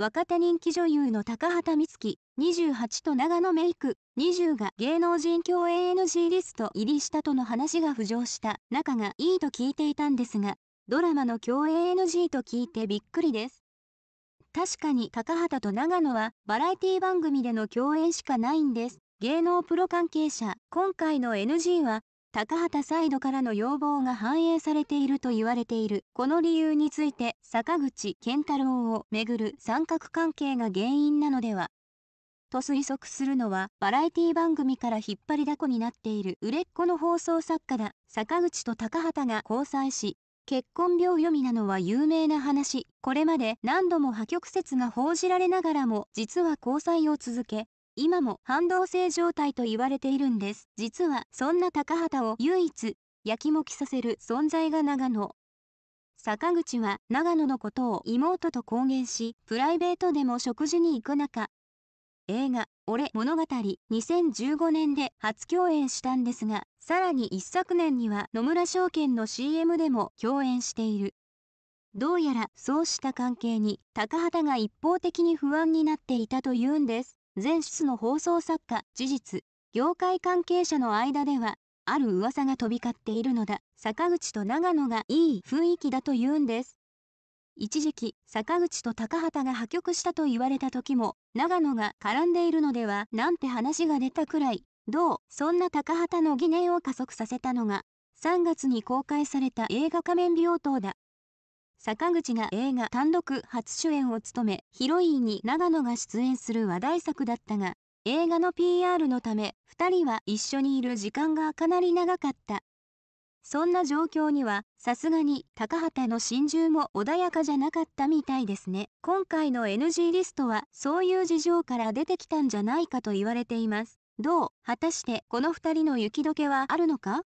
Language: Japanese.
若手人気女優の高畑充希28と長野メイク20が芸能人共演 n g リスト入りしたとの話が浮上した仲がいいと聞いていたんですがドラマの共演 n g と聞いてびっくりです確かに高畑と長野はバラエティ番組での共演しかないんです芸能プロ関係者今回の NG は高畑サイドからの要望が反映されていると言われているこの理由について坂口健太郎をめぐる三角関係が原因なのではと推測するのはバラエティ番組から引っ張りだこになっている売れっ子の放送作家だ坂口と高畑が交際し結婚病読みなのは有名な話これまで何度も破局説が報じられながらも実は交際を続け今も半導性状態と言われているんです。実はそんな高畑を唯一、やきもきさせる存在が長野。坂口は長野のことを妹と公言し、プライベートでも食事に行く中、映画「俺物語」2015年で初共演したんですが、さらに一昨年には野村証券の CM でも共演している。どうやらそうした関係に高畑が一方的に不安になっていたというんです。前室の放送作家事実業界関係者の間ではある噂が飛び交っているのだ坂口と長野がいい雰囲気だと言うんです一時期坂口と高畑が破局したと言われた時も長野が絡んでいるのではなんて話が出たくらいどうそんな高畑の疑念を加速させたのが3月に公開された映画仮面病棟だ坂口が映画単独初主演を務め、ヒロインに長野が出演する話題作だったが、映画の PR のため、2人は一緒にいる時間がかなり長かった。そんな状況には、さすがに高畑の心中も穏やかじゃなかったみたいですね。今回の NG リストは、そういう事情から出てきたんじゃないかと言われています。どう、果たしてこの2人の雪解けはあるのか